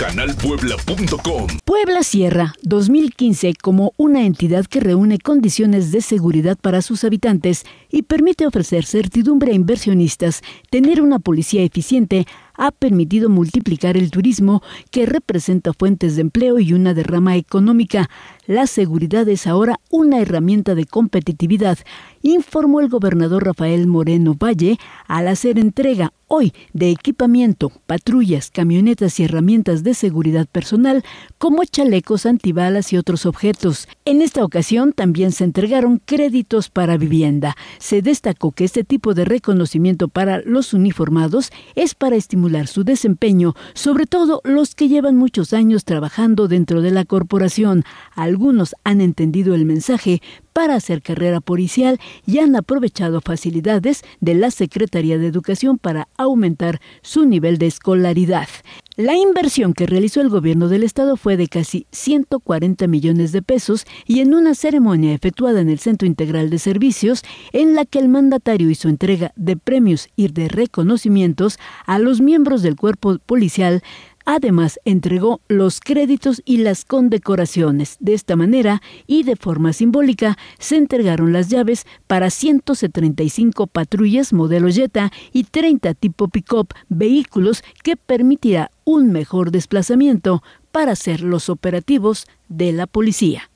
Canalpuebla.com. Puebla Sierra 2015 como una entidad que reúne condiciones de seguridad para sus habitantes y permite ofrecer certidumbre a inversionistas, tener una policía eficiente, ha permitido multiplicar el turismo que representa fuentes de empleo y una derrama económica. La seguridad es ahora una herramienta de competitividad informó el gobernador Rafael Moreno Valle al hacer entrega hoy de equipamiento, patrullas, camionetas y herramientas de seguridad personal como chalecos antibalas y otros objetos. En esta ocasión también se entregaron créditos para vivienda. Se destacó que este tipo de reconocimiento para los uniformados es para estimular su desempeño, sobre todo los que llevan muchos años trabajando dentro de la corporación. Algunos han entendido el mensaje, para hacer carrera policial y han aprovechado facilidades de la Secretaría de Educación para aumentar su nivel de escolaridad. La inversión que realizó el gobierno del estado fue de casi 140 millones de pesos y en una ceremonia efectuada en el Centro Integral de Servicios, en la que el mandatario hizo entrega de premios y de reconocimientos a los miembros del cuerpo policial, Además, entregó los créditos y las condecoraciones. De esta manera y de forma simbólica, se entregaron las llaves para 135 patrullas modelo Jetta y 30 tipo pick-up vehículos que permitirá un mejor desplazamiento para hacer los operativos de la policía.